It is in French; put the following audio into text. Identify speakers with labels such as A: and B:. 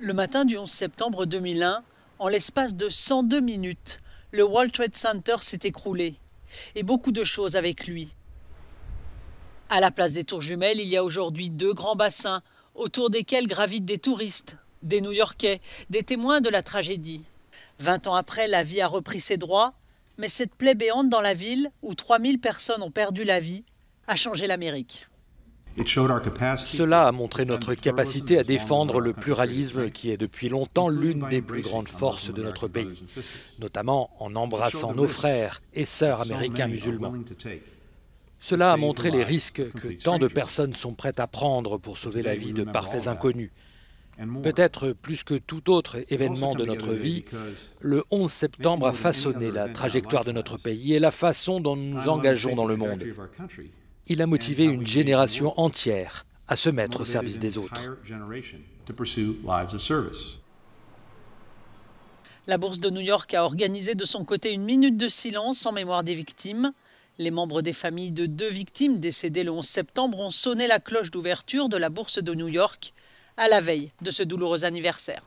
A: Le matin du 11 septembre 2001, en l'espace de 102 minutes, le World Trade Center s'est écroulé, et beaucoup de choses avec lui. À la place des tours jumelles, il y a aujourd'hui deux grands bassins autour desquels gravitent des touristes, des New-Yorkais, des témoins de la tragédie. Vingt ans après, la vie a repris ses droits, mais cette plaie béante dans la ville, où 3000 personnes ont perdu la vie, a changé l'Amérique.
B: Cela a montré notre capacité à défendre le pluralisme qui est depuis longtemps l'une des plus grandes forces de notre pays, notamment en embrassant nos frères et sœurs américains musulmans. Cela a montré les risques que tant de personnes sont prêtes à prendre pour sauver la vie de parfaits inconnus. Peut-être plus que tout autre événement de notre vie, le 11 septembre a façonné la trajectoire de notre pays et la façon dont nous nous engageons dans le monde il a motivé une génération entière à se mettre au service des
A: autres. La Bourse de New York a organisé de son côté une minute de silence en mémoire des victimes. Les membres des familles de deux victimes décédées le 11 septembre ont sonné la cloche d'ouverture de la Bourse de New York à la veille de ce douloureux anniversaire.